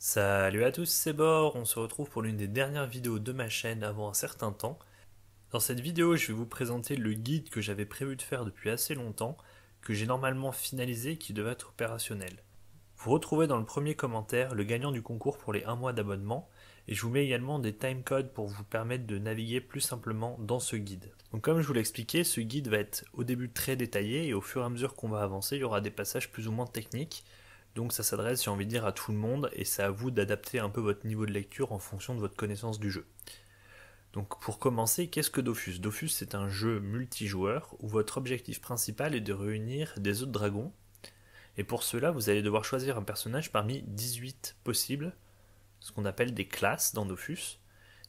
Salut à tous, c'est Bor, on se retrouve pour l'une des dernières vidéos de ma chaîne avant un certain temps. Dans cette vidéo, je vais vous présenter le guide que j'avais prévu de faire depuis assez longtemps, que j'ai normalement finalisé et qui devait être opérationnel. Vous retrouvez dans le premier commentaire le gagnant du concours pour les 1 mois d'abonnement, et je vous mets également des timecodes pour vous permettre de naviguer plus simplement dans ce guide. Donc comme je vous l'expliquais, ce guide va être au début très détaillé, et au fur et à mesure qu'on va avancer, il y aura des passages plus ou moins techniques, donc ça s'adresse, j'ai envie de dire, à tout le monde et c'est à vous d'adapter un peu votre niveau de lecture en fonction de votre connaissance du jeu. Donc pour commencer, qu'est-ce que Dofus Dofus c'est un jeu multijoueur où votre objectif principal est de réunir des autres dragons. Et pour cela, vous allez devoir choisir un personnage parmi 18 possibles, ce qu'on appelle des classes dans Dofus,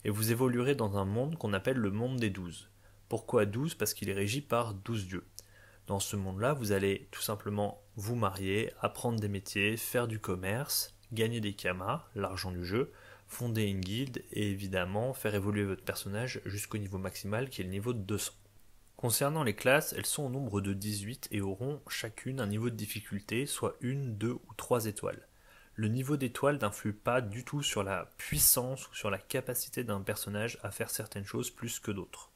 et vous évoluerez dans un monde qu'on appelle le monde des 12. Pourquoi 12 Parce qu'il est régi par 12 dieux. Dans ce monde-là, vous allez tout simplement vous marier, apprendre des métiers, faire du commerce, gagner des kamas, l'argent du jeu, fonder une guilde et évidemment faire évoluer votre personnage jusqu'au niveau maximal qui est le niveau de 200. Concernant les classes, elles sont au nombre de 18 et auront chacune un niveau de difficulté, soit une, deux ou trois étoiles. Le niveau d'étoile n'influe pas du tout sur la puissance ou sur la capacité d'un personnage à faire certaines choses plus que d'autres.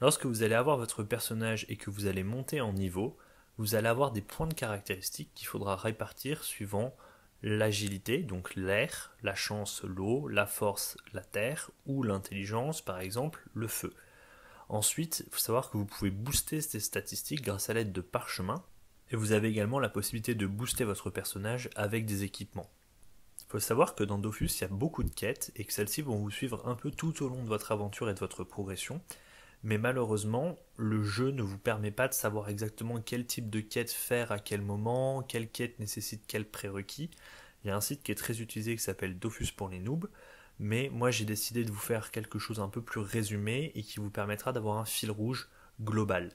Lorsque vous allez avoir votre personnage et que vous allez monter en niveau, vous allez avoir des points de caractéristiques qu'il faudra répartir suivant l'agilité, donc l'air, la chance, l'eau, la force, la terre, ou l'intelligence, par exemple, le feu. Ensuite, il faut savoir que vous pouvez booster ces statistiques grâce à l'aide de parchemins, et vous avez également la possibilité de booster votre personnage avec des équipements. Il faut savoir que dans Dofus, il y a beaucoup de quêtes, et que celles-ci vont vous suivre un peu tout au long de votre aventure et de votre progression, mais malheureusement, le jeu ne vous permet pas de savoir exactement quel type de quête faire à quel moment, quelle quête nécessite quel prérequis. Il y a un site qui est très utilisé qui s'appelle Dofus pour les noobs, mais moi j'ai décidé de vous faire quelque chose un peu plus résumé et qui vous permettra d'avoir un fil rouge global.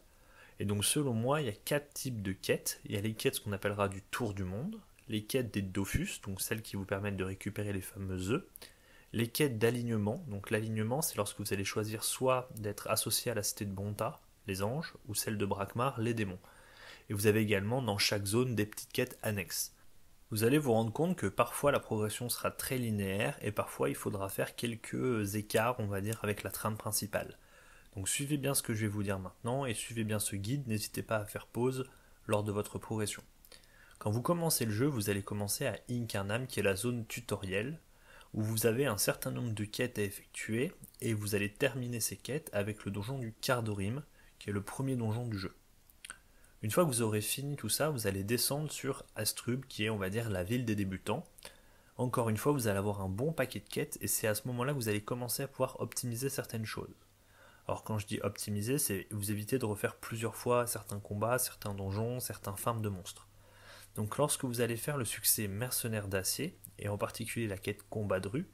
Et donc selon moi, il y a quatre types de quêtes. Il y a les quêtes qu'on appellera du tour du monde, les quêtes des Dofus, donc celles qui vous permettent de récupérer les fameux œufs, les quêtes d'alignement, donc l'alignement c'est lorsque vous allez choisir soit d'être associé à la cité de Bonta, les anges, ou celle de Brakmar, les démons. Et vous avez également dans chaque zone des petites quêtes annexes. Vous allez vous rendre compte que parfois la progression sera très linéaire et parfois il faudra faire quelques écarts, on va dire, avec la trame principale. Donc suivez bien ce que je vais vous dire maintenant et suivez bien ce guide, n'hésitez pas à faire pause lors de votre progression. Quand vous commencez le jeu, vous allez commencer à Incarnam qui est la zone tutorielle où vous avez un certain nombre de quêtes à effectuer et vous allez terminer ces quêtes avec le donjon du Cardorim, qui est le premier donjon du jeu. Une fois que vous aurez fini tout ça, vous allez descendre sur Astrub, qui est on va dire la ville des débutants. Encore une fois, vous allez avoir un bon paquet de quêtes et c'est à ce moment-là que vous allez commencer à pouvoir optimiser certaines choses. Alors quand je dis optimiser, c'est vous éviter de refaire plusieurs fois certains combats, certains donjons, certains farms de monstres. Donc lorsque vous allez faire le succès mercenaire d'acier, et en particulier la quête combat de rue,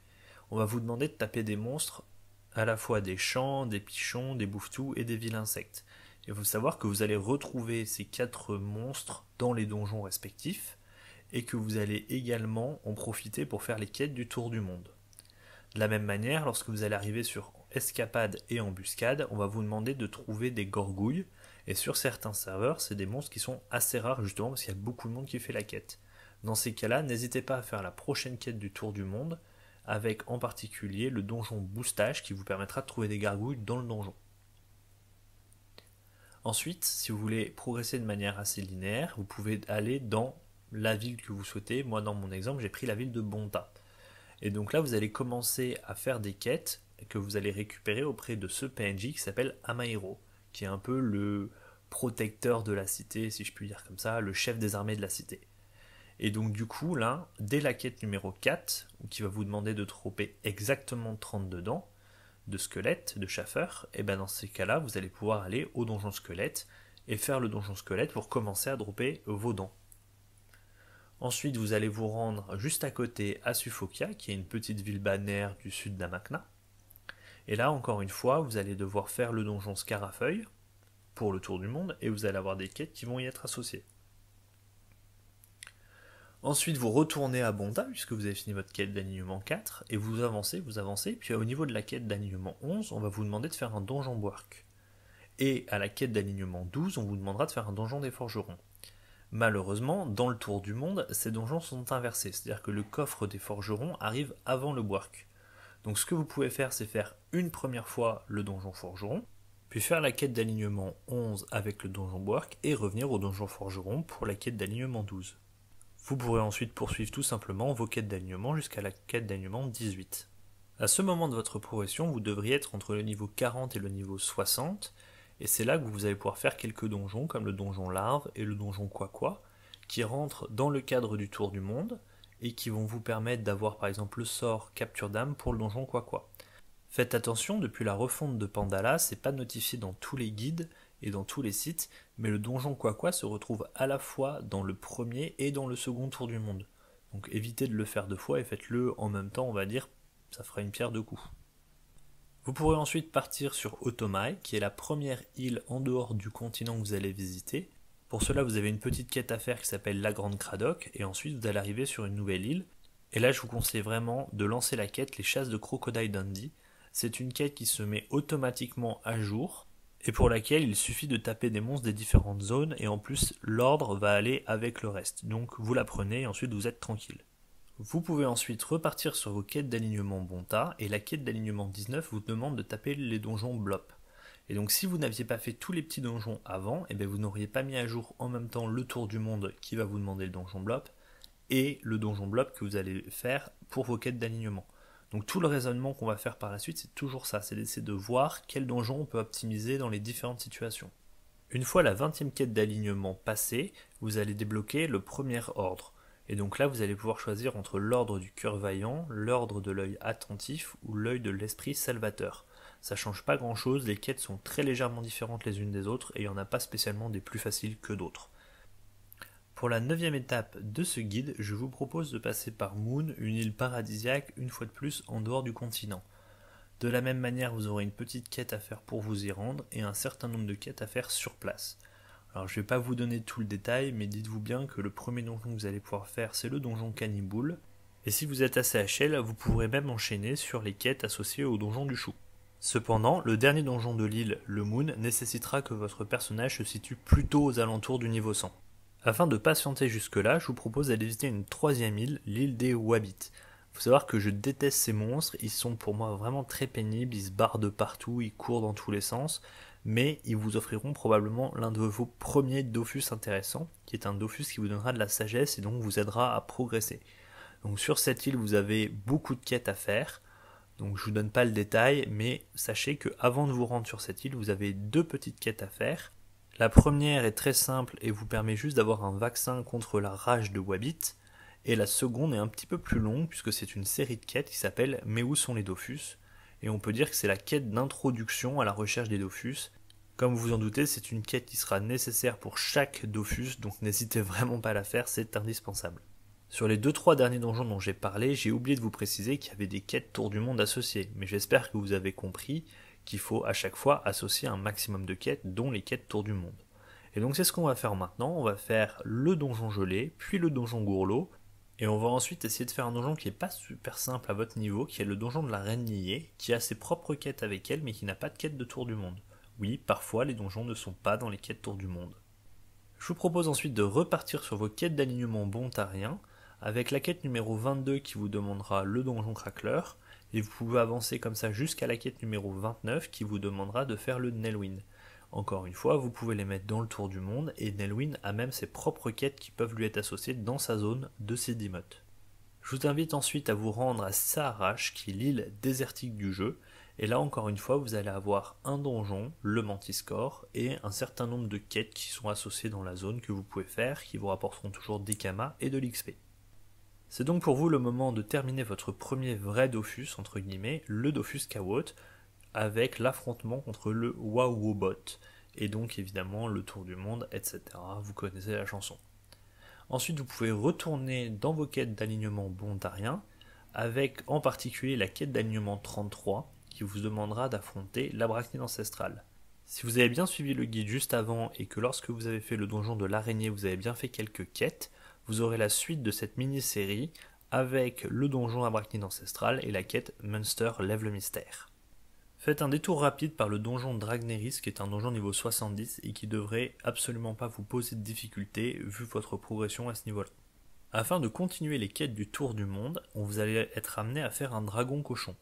on va vous demander de taper des monstres, à la fois des champs, des pichons, des bouffetous et des vilains insectes. Il faut savoir que vous allez retrouver ces quatre monstres dans les donjons respectifs, et que vous allez également en profiter pour faire les quêtes du tour du monde. De la même manière, lorsque vous allez arriver sur escapade et embuscade, on va vous demander de trouver des gorgouilles, et sur certains serveurs, c'est des monstres qui sont assez rares justement parce qu'il y a beaucoup de monde qui fait la quête. Dans ces cas-là, n'hésitez pas à faire la prochaine quête du tour du monde, avec en particulier le donjon Boustache qui vous permettra de trouver des gargouilles dans le donjon. Ensuite, si vous voulez progresser de manière assez linéaire, vous pouvez aller dans la ville que vous souhaitez. Moi, dans mon exemple, j'ai pris la ville de Bonta. Et donc là, vous allez commencer à faire des quêtes que vous allez récupérer auprès de ce PNJ qui s'appelle Amairo, qui est un peu le protecteur de la cité, si je puis dire comme ça, le chef des armées de la cité. Et donc du coup, là, dès la quête numéro 4, qui va vous demander de troper exactement 32 dents de squelette, de chaffeur, et eh ben dans ces cas-là, vous allez pouvoir aller au donjon squelette et faire le donjon squelette pour commencer à dropper vos dents. Ensuite, vous allez vous rendre juste à côté à Suffokia, qui est une petite ville balnéaire du sud d'Amakna. Et là, encore une fois, vous allez devoir faire le donjon Scarafeuille pour le tour du monde, et vous allez avoir des quêtes qui vont y être associées. Ensuite, vous retournez à Bonda, puisque vous avez fini votre quête d'alignement 4, et vous avancez, vous avancez, puis au niveau de la quête d'alignement 11, on va vous demander de faire un donjon Boark. Et à la quête d'alignement 12, on vous demandera de faire un donjon des forgerons. Malheureusement, dans le tour du monde, ces donjons sont inversés, c'est-à-dire que le coffre des forgerons arrive avant le Boark. Donc ce que vous pouvez faire, c'est faire une première fois le donjon forgeron, puis faire la quête d'alignement 11 avec le donjon Boark, et revenir au donjon forgeron pour la quête d'alignement 12. Vous pourrez ensuite poursuivre tout simplement vos quêtes d'alignement jusqu'à la quête d'alignement 18. À ce moment de votre progression, vous devriez être entre le niveau 40 et le niveau 60, et c'est là que vous allez pouvoir faire quelques donjons comme le donjon larve et le donjon quoi qui rentrent dans le cadre du tour du monde et qui vont vous permettre d'avoir par exemple le sort capture d'âme pour le donjon quoi Faites attention, depuis la refonte de Pandala, c'est pas notifié dans tous les guides, et dans tous les sites, mais le donjon quoi quoi se retrouve à la fois dans le premier et dans le second tour du monde. Donc évitez de le faire deux fois et faites-le en même temps, on va dire, ça fera une pierre deux coups. Vous pourrez ensuite partir sur Otomai, qui est la première île en dehors du continent que vous allez visiter. Pour cela, vous avez une petite quête à faire qui s'appelle la Grande Cradoc, et ensuite vous allez arriver sur une nouvelle île. Et là, je vous conseille vraiment de lancer la quête Les Chasses de Crocodile d'Andy. C'est une quête qui se met automatiquement à jour, et pour laquelle il suffit de taper des monstres des différentes zones, et en plus l'ordre va aller avec le reste. Donc vous la prenez et ensuite vous êtes tranquille. Vous pouvez ensuite repartir sur vos quêtes d'alignement Bonta, et la quête d'alignement 19 vous demande de taper les donjons Blop. Et donc si vous n'aviez pas fait tous les petits donjons avant, et eh bien vous n'auriez pas mis à jour en même temps le tour du monde qui va vous demander le donjon Blop, et le donjon Blop que vous allez faire pour vos quêtes d'alignement. Donc tout le raisonnement qu'on va faire par la suite, c'est toujours ça, c'est d'essayer de voir quel donjon on peut optimiser dans les différentes situations. Une fois la 20e quête d'alignement passée, vous allez débloquer le premier ordre. Et donc là, vous allez pouvoir choisir entre l'ordre du cœur vaillant, l'ordre de l'œil attentif ou l'œil de l'esprit salvateur. Ça change pas grand chose, les quêtes sont très légèrement différentes les unes des autres et il n'y en a pas spécialement des plus faciles que d'autres. Pour la neuvième étape de ce guide, je vous propose de passer par Moon, une île paradisiaque une fois de plus en dehors du continent. De la même manière, vous aurez une petite quête à faire pour vous y rendre et un certain nombre de quêtes à faire sur place. Alors je ne vais pas vous donner tout le détail, mais dites-vous bien que le premier donjon que vous allez pouvoir faire, c'est le donjon Canniboule. Et si vous êtes assez HL, vous pourrez même enchaîner sur les quêtes associées au donjon du chou. Cependant, le dernier donjon de l'île, le Moon, nécessitera que votre personnage se situe plutôt aux alentours du niveau 100. Afin de patienter jusque-là, je vous propose d'aller visiter une troisième île, l'île des Il Faut savoir que je déteste ces monstres, ils sont pour moi vraiment très pénibles, ils se barrent de partout, ils courent dans tous les sens, mais ils vous offriront probablement l'un de vos premiers Dofus intéressants, qui est un Dofus qui vous donnera de la sagesse et donc vous aidera à progresser. Donc sur cette île, vous avez beaucoup de quêtes à faire, donc je vous donne pas le détail, mais sachez que avant de vous rendre sur cette île, vous avez deux petites quêtes à faire, la première est très simple et vous permet juste d'avoir un vaccin contre la rage de Wabit. Et la seconde est un petit peu plus longue puisque c'est une série de quêtes qui s'appelle Mais où sont les Dofus Et on peut dire que c'est la quête d'introduction à la recherche des Dofus. Comme vous en doutez, c'est une quête qui sera nécessaire pour chaque Dofus, donc n'hésitez vraiment pas à la faire, c'est indispensable. Sur les 2-3 derniers donjons dont j'ai parlé, j'ai oublié de vous préciser qu'il y avait des quêtes tour du monde associées, mais j'espère que vous avez compris, qu'il faut à chaque fois associer un maximum de quêtes, dont les quêtes tour du monde. Et donc c'est ce qu'on va faire maintenant, on va faire le donjon gelé, puis le donjon gourlot, et on va ensuite essayer de faire un donjon qui n'est pas super simple à votre niveau, qui est le donjon de la reine liée, qui a ses propres quêtes avec elle, mais qui n'a pas de quête de tour du monde. Oui, parfois les donjons ne sont pas dans les quêtes tour du monde. Je vous propose ensuite de repartir sur vos quêtes d'alignement bontarien, avec la quête numéro 22 qui vous demandera le donjon crackler, et vous pouvez avancer comme ça jusqu'à la quête numéro 29 qui vous demandera de faire le Nelwyn. Encore une fois, vous pouvez les mettre dans le tour du monde et Nelwyn a même ses propres quêtes qui peuvent lui être associées dans sa zone de dimotes. Je vous invite ensuite à vous rendre à Sarash qui est l'île désertique du jeu et là encore une fois vous allez avoir un donjon, le Mantiscore et un certain nombre de quêtes qui sont associées dans la zone que vous pouvez faire qui vous rapporteront toujours des kamas et de l'XP. C'est donc pour vous le moment de terminer votre premier vrai Dofus, entre guillemets, le Dofus Kawot, avec l'affrontement contre le Wawobot, et donc évidemment le tour du monde, etc. Vous connaissez la chanson. Ensuite, vous pouvez retourner dans vos quêtes d'alignement bontarien, avec en particulier la quête d'alignement 33, qui vous demandera d'affronter l'abracnide ancestrale. Si vous avez bien suivi le guide juste avant et que lorsque vous avez fait le donjon de l'araignée, vous avez bien fait quelques quêtes, vous aurez la suite de cette mini-série avec le donjon Abraknid ancestral et la quête Munster lève le mystère. Faites un détour rapide par le donjon Dragneris qui est un donjon niveau 70 et qui devrait absolument pas vous poser de difficultés vu votre progression à ce niveau-là. Afin de continuer les quêtes du tour du monde, on vous allez être amené à faire un dragon cochon.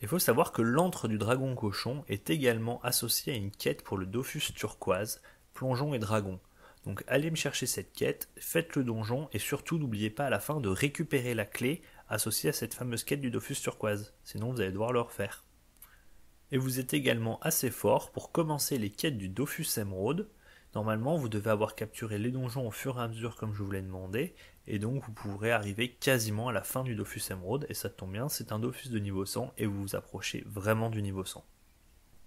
Il faut savoir que l'antre du dragon cochon est également associé à une quête pour le Dofus turquoise, plongeon et dragon, donc allez me chercher cette quête, faites le donjon et surtout n'oubliez pas à la fin de récupérer la clé associée à cette fameuse quête du Dofus turquoise, sinon vous allez devoir le refaire. Et vous êtes également assez fort pour commencer les quêtes du Dofus émeraude. Normalement vous devez avoir capturé les donjons au fur et à mesure comme je vous l'ai demandé, et donc vous pourrez arriver quasiment à la fin du Dofus émeraude, et ça tombe bien, c'est un Dofus de niveau 100 et vous vous approchez vraiment du niveau 100.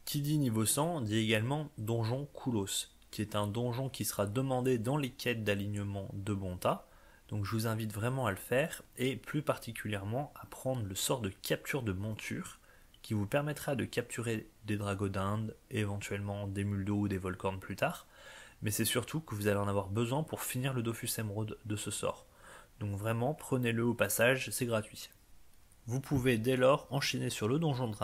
Qui dit niveau 100 dit également donjon Koulos qui est un donjon qui sera demandé dans les quêtes d'alignement de Bonta. Donc je vous invite vraiment à le faire et plus particulièrement à prendre le sort de capture de monture qui vous permettra de capturer des dragons d'Inde, éventuellement des mules ou des Volcans plus tard. Mais c'est surtout que vous allez en avoir besoin pour finir le Dofus Emeraude de ce sort. Donc vraiment, prenez-le au passage, c'est gratuit. Vous pouvez dès lors enchaîner sur le donjon de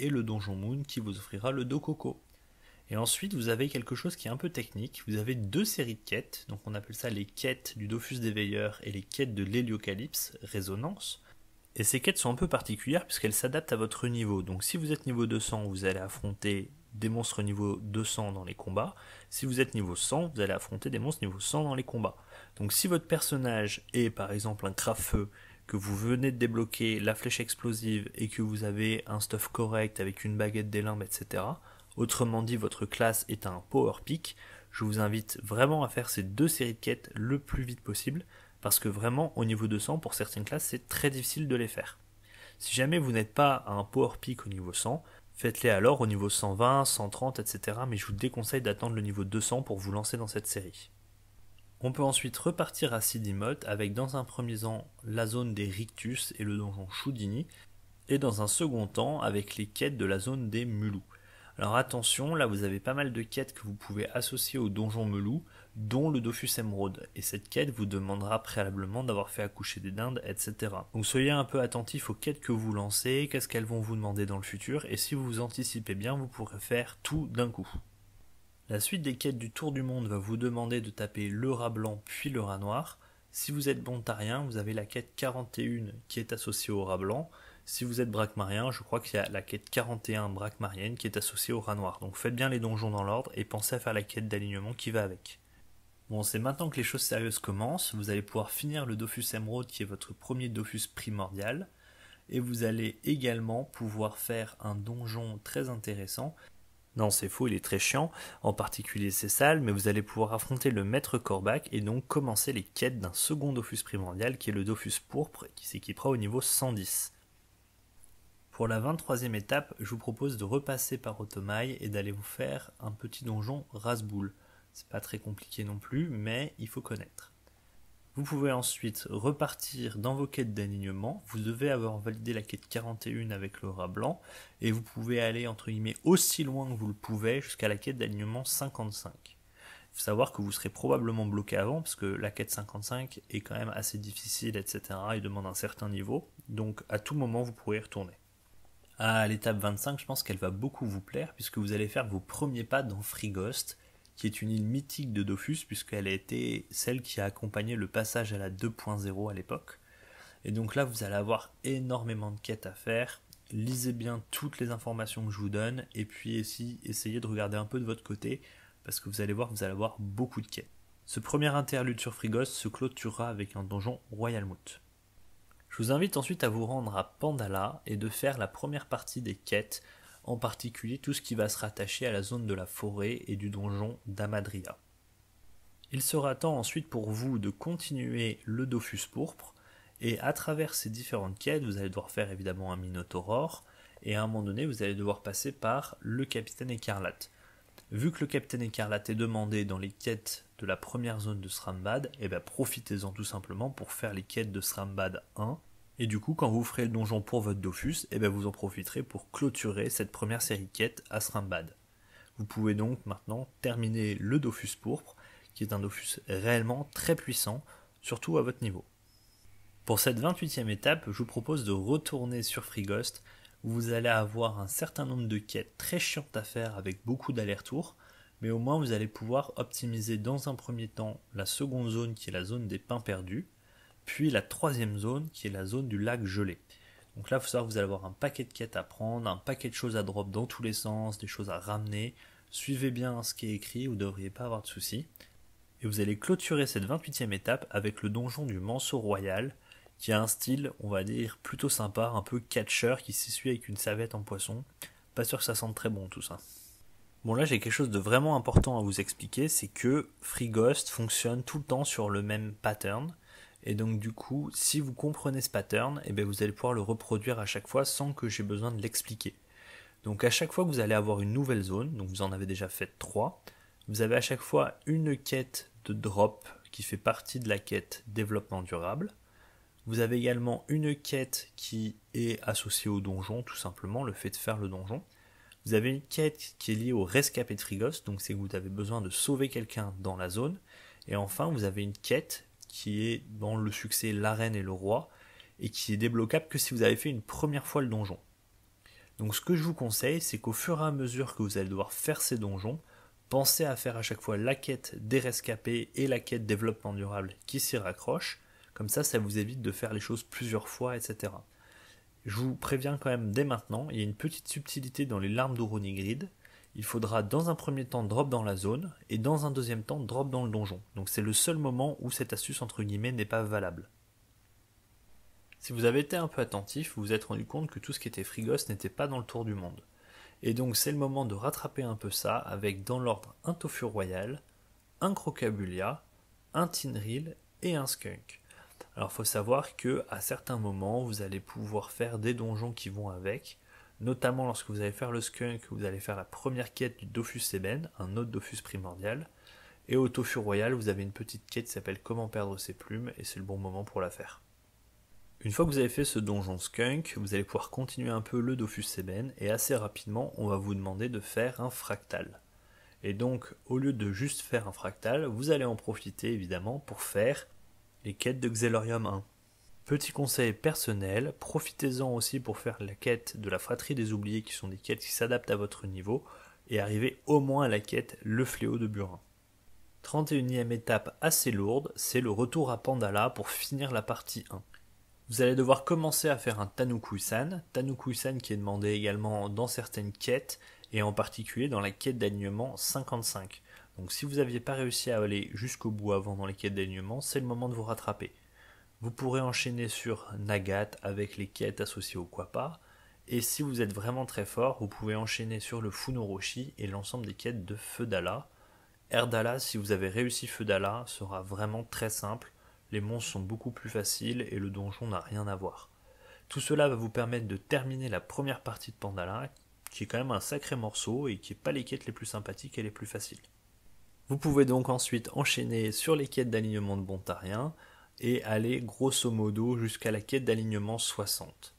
et le donjon Moon qui vous offrira le Do Coco. Et ensuite, vous avez quelque chose qui est un peu technique. Vous avez deux séries de quêtes. Donc, on appelle ça les quêtes du Dofus des Veilleurs et les quêtes de l'Héliocalypse, Résonance. Et ces quêtes sont un peu particulières puisqu'elles s'adaptent à votre niveau. Donc, si vous êtes niveau 200, vous allez affronter des monstres niveau 200 dans les combats. Si vous êtes niveau 100, vous allez affronter des monstres niveau 100 dans les combats. Donc, si votre personnage est par exemple un crafeux que vous venez de débloquer la flèche explosive et que vous avez un stuff correct avec une baguette des limbes, etc., Autrement dit, votre classe est un power pick. Je vous invite vraiment à faire ces deux séries de quêtes le plus vite possible, parce que vraiment, au niveau 200, pour certaines classes, c'est très difficile de les faire. Si jamais vous n'êtes pas à un power pick au niveau 100, faites-les alors au niveau 120, 130, etc. Mais je vous déconseille d'attendre le niveau 200 pour vous lancer dans cette série. On peut ensuite repartir à Sidimot avec dans un premier temps la zone des Rictus et le donjon Choudini, et dans un second temps avec les quêtes de la zone des Mulous. Alors attention, là vous avez pas mal de quêtes que vous pouvez associer au donjon Melou, dont le Dofus Emeraude, et cette quête vous demandera préalablement d'avoir fait accoucher des dindes, etc. Donc soyez un peu attentif aux quêtes que vous lancez, qu'est-ce qu'elles vont vous demander dans le futur, et si vous vous anticipez bien, vous pourrez faire tout d'un coup. La suite des quêtes du tour du monde va vous demander de taper le rat blanc puis le rat noir. Si vous êtes bontarien, vous avez la quête 41 qui est associée au rat blanc, si vous êtes Brachmarien, je crois qu'il y a la quête 41 Brackmarienne qui est associée au rat noir. Donc faites bien les donjons dans l'ordre et pensez à faire la quête d'alignement qui va avec. Bon, c'est maintenant que les choses sérieuses commencent. Vous allez pouvoir finir le Dofus émeraude qui est votre premier Dofus primordial. Et vous allez également pouvoir faire un donjon très intéressant non, c'est faux, il est très chiant, en particulier c'est sale, mais vous allez pouvoir affronter le maître Kor'bak et donc commencer les quêtes d'un second Dofus primordial qui est le Dofus pourpre qui s'équipera au niveau 110. Pour la 23 e étape, je vous propose de repasser par Automail et d'aller vous faire un petit donjon Rasboul. C'est pas très compliqué non plus, mais il faut connaître. Vous pouvez ensuite repartir dans vos quêtes d'alignement. Vous devez avoir validé la quête 41 avec le rat blanc et vous pouvez aller entre guillemets aussi loin que vous le pouvez jusqu'à la quête d'alignement 55. Il faut savoir que vous serez probablement bloqué avant parce que la quête 55 est quand même assez difficile, etc. Il demande un certain niveau. Donc à tout moment vous pourrez y retourner à l'étape 25, je pense qu'elle va beaucoup vous plaire puisque vous allez faire vos premiers pas dans Frigost, qui est une île mythique de Dofus puisqu'elle a été celle qui a accompagné le passage à la 2.0 à l'époque. Et donc là, vous allez avoir énormément de quêtes à faire. Lisez bien toutes les informations que je vous donne et puis essayez de regarder un peu de votre côté parce que vous allez voir que vous allez avoir beaucoup de quêtes. Ce premier interlude sur Frigost se clôturera avec un donjon Royal Moot. Je vous invite ensuite à vous rendre à Pandala et de faire la première partie des quêtes, en particulier tout ce qui va se rattacher à la zone de la forêt et du donjon d'Amadria. Il sera temps ensuite pour vous de continuer le Dofus pourpre, et à travers ces différentes quêtes, vous allez devoir faire évidemment un Minotauror et à un moment donné, vous allez devoir passer par le Capitaine Écarlate. Vu que le Capitaine Écarlate est demandé dans les quêtes de la première zone de Srambad, eh ben, profitez-en tout simplement pour faire les quêtes de Srambad 1. Et du coup, quand vous ferez le donjon pour votre Dofus, eh ben, vous en profiterez pour clôturer cette première série quête à Srambad. Vous pouvez donc maintenant terminer le Dofus pourpre, qui est un Dofus réellement très puissant, surtout à votre niveau. Pour cette 28e étape, je vous propose de retourner sur Frigost vous allez avoir un certain nombre de quêtes très chiantes à faire avec beaucoup d'allers-retours, mais au moins vous allez pouvoir optimiser dans un premier temps la seconde zone qui est la zone des pains perdus, puis la troisième zone qui est la zone du lac gelé. Donc là, il vous allez avoir un paquet de quêtes à prendre, un paquet de choses à drop dans tous les sens, des choses à ramener. Suivez bien ce qui est écrit, vous ne devriez pas avoir de soucis. Et vous allez clôturer cette 28e étape avec le donjon du Manceau Royal, qui a un style, on va dire, plutôt sympa, un peu catcheur, qui s'essuie avec une savette en poisson. Pas sûr que ça sente très bon tout ça. Bon là j'ai quelque chose de vraiment important à vous expliquer, c'est que Free Ghost fonctionne tout le temps sur le même pattern. Et donc du coup, si vous comprenez ce pattern, eh bien, vous allez pouvoir le reproduire à chaque fois sans que j'ai besoin de l'expliquer. Donc à chaque fois que vous allez avoir une nouvelle zone, donc vous en avez déjà fait trois. vous avez à chaque fois une quête de drop qui fait partie de la quête développement durable. Vous avez également une quête qui est associée au donjon, tout simplement, le fait de faire le donjon. Vous avez une quête qui est liée au rescapé de Frigos, donc c'est que vous avez besoin de sauver quelqu'un dans la zone. Et enfin, vous avez une quête qui est dans le succès La Reine et le Roi, et qui est débloquable que si vous avez fait une première fois le donjon. Donc ce que je vous conseille, c'est qu'au fur et à mesure que vous allez devoir faire ces donjons, pensez à faire à chaque fois la quête des rescapés et la quête développement durable qui s'y raccroche, comme ça, ça vous évite de faire les choses plusieurs fois, etc. Je vous préviens quand même dès maintenant, il y a une petite subtilité dans les larmes d'Uronigrid. Il faudra dans un premier temps drop dans la zone et dans un deuxième temps drop dans le donjon. Donc c'est le seul moment où cette astuce entre guillemets n'est pas valable. Si vous avez été un peu attentif, vous vous êtes rendu compte que tout ce qui était frigos n'était pas dans le tour du monde. Et donc c'est le moment de rattraper un peu ça avec dans l'ordre un tofu royal, un crocabulia, un tinril et un skunk. Alors faut savoir que à certains moments, vous allez pouvoir faire des donjons qui vont avec, notamment lorsque vous allez faire le skunk, vous allez faire la première quête du Dofus Seben, un autre Dofus primordial, et au Tofu Royal, vous avez une petite quête qui s'appelle Comment perdre ses plumes, et c'est le bon moment pour la faire. Une fois que vous avez fait ce donjon skunk, vous allez pouvoir continuer un peu le Dofus Seben, et assez rapidement, on va vous demander de faire un fractal. Et donc, au lieu de juste faire un fractal, vous allez en profiter évidemment pour faire les quêtes de Xelorium 1. Petit conseil personnel, profitez-en aussi pour faire la quête de la fratrie des oubliés qui sont des quêtes qui s'adaptent à votre niveau et arriver au moins à la quête Le Fléau de Burin. 31ème étape assez lourde, c'est le retour à Pandala pour finir la partie 1. Vous allez devoir commencer à faire un Tanukusan, Tanukusan qui est demandé également dans certaines quêtes et en particulier dans la quête d'alignement 55. Donc si vous n'aviez pas réussi à aller jusqu'au bout avant dans les quêtes d'alignement, c'est le moment de vous rattraper. Vous pourrez enchaîner sur Nagat avec les quêtes associées au Quapa, et si vous êtes vraiment très fort, vous pouvez enchaîner sur le Funoroshi et l'ensemble des quêtes de Feudala. Erdala, si vous avez réussi Feudala, sera vraiment très simple, les monstres sont beaucoup plus faciles et le donjon n'a rien à voir. Tout cela va vous permettre de terminer la première partie de Pandala, qui est quand même un sacré morceau et qui n'est pas les quêtes les plus sympathiques et les plus faciles. Vous pouvez donc ensuite enchaîner sur les quêtes d'alignement de Bontarien et aller grosso modo jusqu'à la quête d'alignement 60.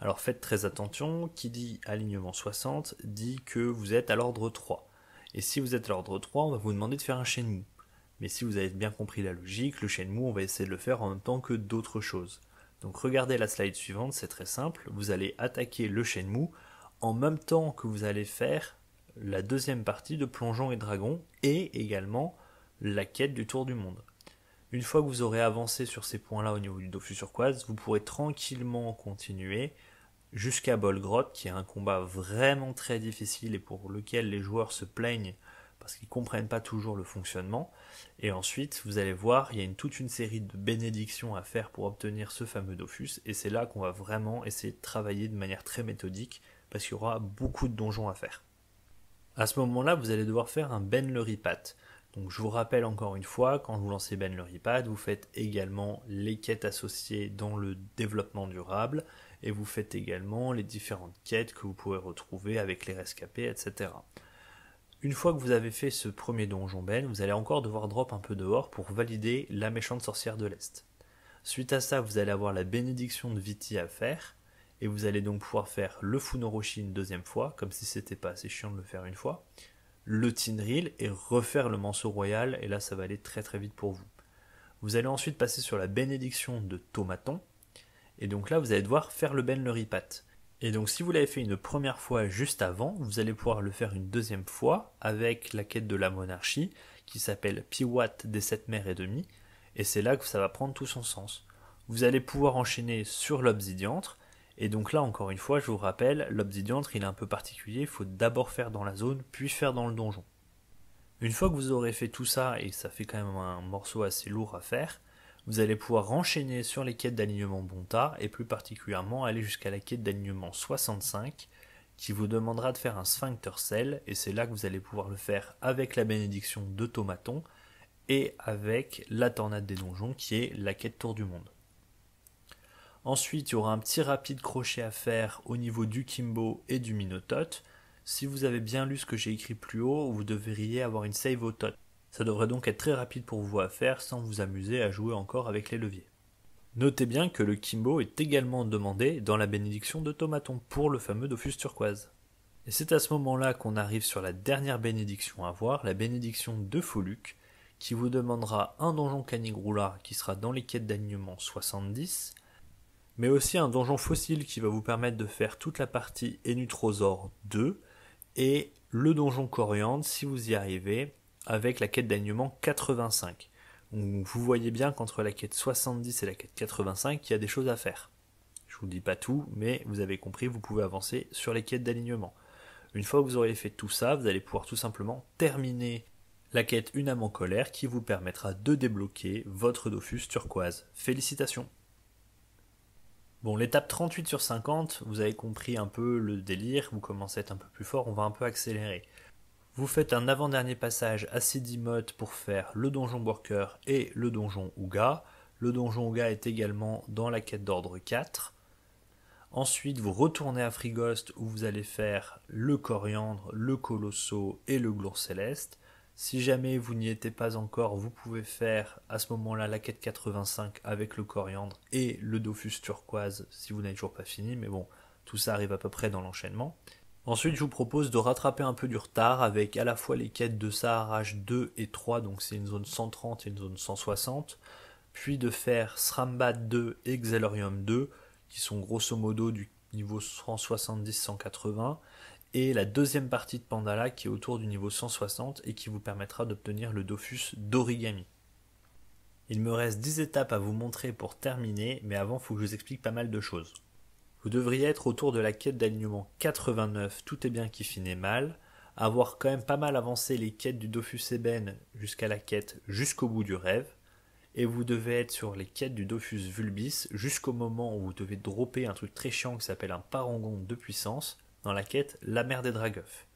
Alors faites très attention, qui dit alignement 60 dit que vous êtes à l'ordre 3. Et si vous êtes à l'ordre 3, on va vous demander de faire un mou. Mais si vous avez bien compris la logique, le mou, on va essayer de le faire en même temps que d'autres choses. Donc regardez la slide suivante, c'est très simple, vous allez attaquer le mou en même temps que vous allez faire la deuxième partie de Plongeons et Dragons et également la quête du Tour du Monde. Une fois que vous aurez avancé sur ces points-là au niveau du Dofus Turquoise, vous pourrez tranquillement continuer jusqu'à Bolgrotte, qui est un combat vraiment très difficile et pour lequel les joueurs se plaignent parce qu'ils ne comprennent pas toujours le fonctionnement. Et ensuite, vous allez voir, il y a toute une série de bénédictions à faire pour obtenir ce fameux Dofus, et c'est là qu'on va vraiment essayer de travailler de manière très méthodique, parce qu'il y aura beaucoup de donjons à faire. À ce moment-là, vous allez devoir faire un Ben le Donc je vous rappelle encore une fois, quand vous lancez Ben le vous faites également les quêtes associées dans le développement durable et vous faites également les différentes quêtes que vous pouvez retrouver avec les rescapés, etc. Une fois que vous avez fait ce premier donjon Ben, vous allez encore devoir drop un peu dehors pour valider la méchante sorcière de l'Est. Suite à ça, vous allez avoir la bénédiction de Viti à faire, et vous allez donc pouvoir faire le Funoroshi une deuxième fois, comme si c'était pas assez chiant de le faire une fois, le Tinril et refaire le morceau Royal, et là ça va aller très très vite pour vous. Vous allez ensuite passer sur la bénédiction de Tomaton, et donc là vous allez devoir faire le Ben Et donc si vous l'avez fait une première fois juste avant, vous allez pouvoir le faire une deuxième fois avec la quête de la monarchie qui s'appelle Piwat des sept mers et demi, et c'est là que ça va prendre tout son sens. Vous allez pouvoir enchaîner sur l'obsidiantre, et donc là, encore une fois, je vous rappelle, l'obsidiantre, il est un peu particulier, il faut d'abord faire dans la zone, puis faire dans le donjon. Une fois que vous aurez fait tout ça, et ça fait quand même un morceau assez lourd à faire, vous allez pouvoir enchaîner sur les quêtes d'alignement Bonta, et plus particulièrement aller jusqu'à la quête d'alignement 65, qui vous demandera de faire un sphincter cell, et c'est là que vous allez pouvoir le faire avec la bénédiction de Tomaton et avec la tornade des donjons qui est la quête tour du monde. Ensuite, il y aura un petit rapide crochet à faire au niveau du Kimbo et du Minotot. Si vous avez bien lu ce que j'ai écrit plus haut, vous devriez avoir une save au tot. Ça devrait donc être très rapide pour vous à faire sans vous amuser à jouer encore avec les leviers. Notez bien que le Kimbo est également demandé dans la bénédiction de Tomaton pour le fameux Dofus turquoise. Et c'est à ce moment-là qu'on arrive sur la dernière bénédiction à voir, la bénédiction de Foluc, qui vous demandera un donjon Canigroula, qui sera dans les quêtes d'Agnement 70 mais aussi un donjon fossile qui va vous permettre de faire toute la partie Enutrosaur 2 et le donjon coriandre si vous y arrivez avec la quête d'alignement 85. vous voyez bien qu'entre la quête 70 et la quête 85, il y a des choses à faire. Je vous dis pas tout, mais vous avez compris, vous pouvez avancer sur les quêtes d'alignement. Une fois que vous aurez fait tout ça, vous allez pouvoir tout simplement terminer la quête Une en colère qui vous permettra de débloquer votre Dofus turquoise. Félicitations Bon, l'étape 38 sur 50, vous avez compris un peu le délire, vous commencez à être un peu plus fort, on va un peu accélérer. Vous faites un avant-dernier passage à Sidimoth pour faire le donjon Worker et le donjon Ouga. Le donjon Ouga est également dans la quête d'ordre 4. Ensuite, vous retournez à Frigost où vous allez faire le Coriandre, le Colosso et le Glour Céleste. Si jamais vous n'y étiez pas encore, vous pouvez faire à ce moment-là la quête 85 avec le coriandre et le Dofus turquoise si vous n'avez toujours pas fini, mais bon, tout ça arrive à peu près dans l'enchaînement. Ensuite, je vous propose de rattraper un peu du retard avec à la fois les quêtes de h 2 et 3, donc c'est une zone 130 et une zone 160, puis de faire Srambat 2 et Xelorium 2, qui sont grosso modo du niveau 170-180, et la deuxième partie de Pandala qui est autour du niveau 160 et qui vous permettra d'obtenir le Dofus d'origami. Il me reste 10 étapes à vous montrer pour terminer, mais avant faut que je vous explique pas mal de choses. Vous devriez être autour de la quête d'alignement 89, tout est bien qui finit mal, avoir quand même pas mal avancé les quêtes du Dofus Ébène jusqu'à la quête jusqu'au bout du rêve, et vous devez être sur les quêtes du Dofus Vulbis jusqu'au moment où vous devez dropper un truc très chiant qui s'appelle un parangon de puissance, dans la quête La mer des Dragueufs.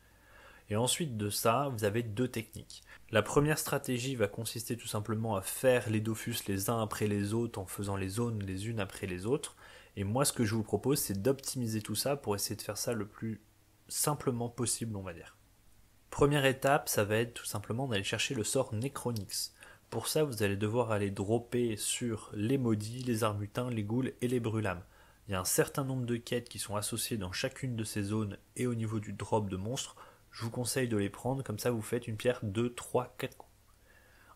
Et ensuite de ça, vous avez deux techniques. La première stratégie va consister tout simplement à faire les Dofus les uns après les autres en faisant les zones les unes après les autres. Et moi, ce que je vous propose, c'est d'optimiser tout ça pour essayer de faire ça le plus simplement possible, on va dire. Première étape, ça va être tout simplement d'aller chercher le sort Necronix. Pour ça, vous allez devoir aller dropper sur les maudits, les armutins, les ghouls et les brûlames. Il y a un certain nombre de quêtes qui sont associées dans chacune de ces zones et au niveau du drop de monstres. Je vous conseille de les prendre, comme ça vous faites une pierre 2, 3, 4 coups.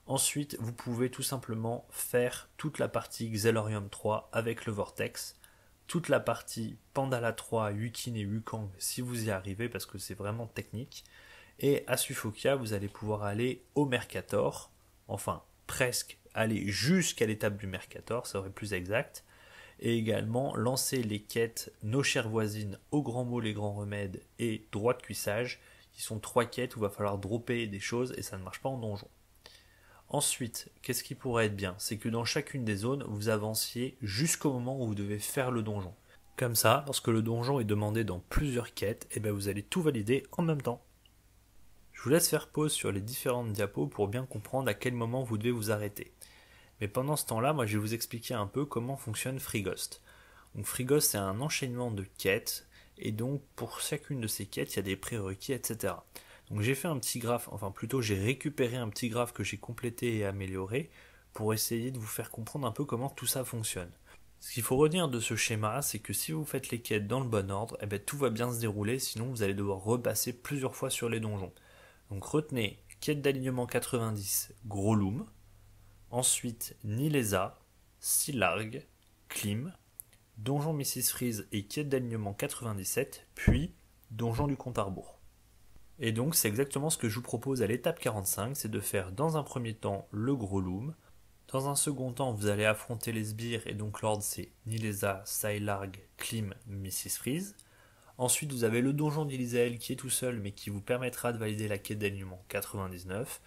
Ensuite, vous pouvez tout simplement faire toute la partie Xelorium 3 avec le Vortex, toute la partie Pandala 3, Yukin et Yukang si vous y arrivez, parce que c'est vraiment technique. Et à Sufokia, vous allez pouvoir aller au Mercator, enfin presque aller jusqu'à l'étape du Mercator, ça aurait plus exact et également lancer les quêtes Nos chères voisines, Au grand mot, les grands remèdes et Droit de cuissage, qui sont trois quêtes où il va falloir dropper des choses et ça ne marche pas en donjon. Ensuite, qu'est-ce qui pourrait être bien C'est que dans chacune des zones, vous avanciez jusqu'au moment où vous devez faire le donjon. Comme ça, lorsque le donjon est demandé dans plusieurs quêtes, et eh bien vous allez tout valider en même temps. Je vous laisse faire pause sur les différentes diapos pour bien comprendre à quel moment vous devez vous arrêter. Mais pendant ce temps-là, moi je vais vous expliquer un peu comment fonctionne Frigost. Donc FreeGhost c'est un enchaînement de quêtes et donc pour chacune de ces quêtes il y a des prérequis etc. Donc j'ai fait un petit graphe, enfin plutôt j'ai récupéré un petit graphe que j'ai complété et amélioré pour essayer de vous faire comprendre un peu comment tout ça fonctionne. Ce qu'il faut retenir de ce schéma, c'est que si vous faites les quêtes dans le bon ordre, eh ben, tout va bien se dérouler, sinon vous allez devoir repasser plusieurs fois sur les donjons. Donc retenez, quête d'alignement 90, gros loom, Ensuite, Nilesa, Silarg, Klim, Donjon Mrs. Freeze et quête d'alignement 97, puis Donjon du comte à Et donc, c'est exactement ce que je vous propose à l'étape 45, c'est de faire dans un premier temps le gros loom. Dans un second temps, vous allez affronter les sbires, et donc l'ordre c'est Nilesa, Silarg, Klim, Mrs. Freeze. Ensuite, vous avez le donjon d'Ilisael qui est tout seul, mais qui vous permettra de valider la quête d'alignement 99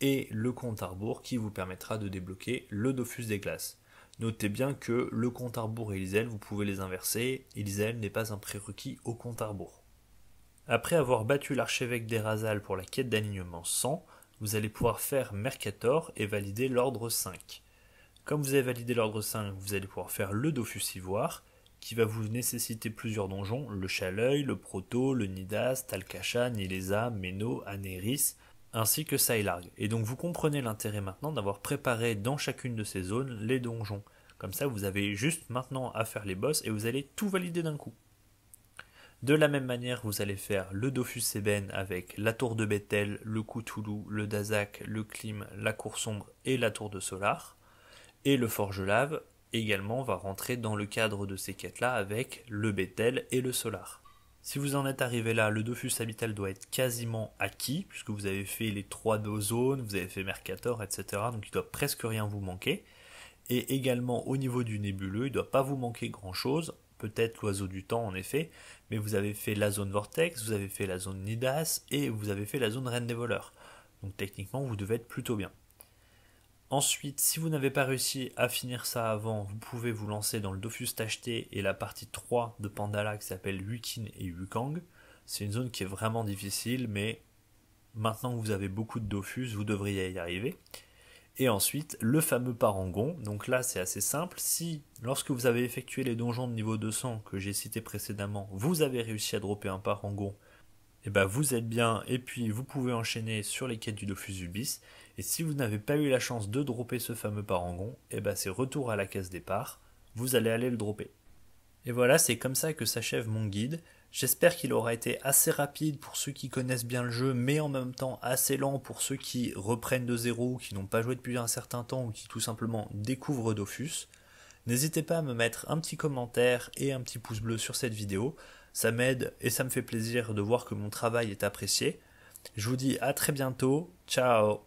et le compte arbour qui vous permettra de débloquer le Dofus des glaces. Notez bien que le compte à et l'ISEL, vous pouvez les inverser, l'ISEL n'est pas un prérequis au compte à Après avoir battu l'archevêque d'Erasal pour la quête d'alignement 100, vous allez pouvoir faire Mercator et valider l'ordre 5. Comme vous avez validé l'ordre 5, vous allez pouvoir faire le Dofus Ivoire, qui va vous nécessiter plusieurs donjons, le Chaleuil, le Proto, le Nidas, Talcacha, nileza, Meno, Anéris, ainsi que Sailarg. Et donc vous comprenez l'intérêt maintenant d'avoir préparé dans chacune de ces zones les donjons. Comme ça, vous avez juste maintenant à faire les boss et vous allez tout valider d'un coup. De la même manière, vous allez faire le Dofus Eben avec la tour de Bethel, le Cthulhu, le Dazak, le Klim, la cour sombre et la tour de Solar. Et le Forge Lave également va rentrer dans le cadre de ces quêtes-là avec le Bethel et le Solar. Si vous en êtes arrivé là, le Dofus Habital doit être quasiment acquis, puisque vous avez fait les trois zones, vous avez fait Mercator, etc. Donc il doit presque rien vous manquer. Et également au niveau du nébuleux, il ne doit pas vous manquer grand chose. Peut-être l'oiseau du temps en effet, mais vous avez fait la zone Vortex, vous avez fait la zone Nidas et vous avez fait la zone Reine des voleurs. Donc techniquement vous devez être plutôt bien. Ensuite, si vous n'avez pas réussi à finir ça avant, vous pouvez vous lancer dans le Dofus Tacheté et la partie 3 de Pandala qui s'appelle Wukin et Wukang. C'est une zone qui est vraiment difficile, mais maintenant que vous avez beaucoup de Dofus, vous devriez y arriver. Et ensuite, le fameux parangon. Donc là, c'est assez simple. Si, lorsque vous avez effectué les donjons de niveau 200 que j'ai cités précédemment, vous avez réussi à dropper un parangon, et eh ben, vous êtes bien et puis vous pouvez enchaîner sur les quêtes du Dofus Ubis. Et si vous n'avez pas eu la chance de dropper ce fameux parangon, et eh ben c'est retour à la caisse départ, vous allez aller le dropper. Et voilà, c'est comme ça que s'achève mon guide. J'espère qu'il aura été assez rapide pour ceux qui connaissent bien le jeu, mais en même temps assez lent pour ceux qui reprennent de zéro qui n'ont pas joué depuis un certain temps ou qui tout simplement découvrent Dofus. N'hésitez pas à me mettre un petit commentaire et un petit pouce bleu sur cette vidéo. Ça m'aide et ça me fait plaisir de voir que mon travail est apprécié. Je vous dis à très bientôt. Ciao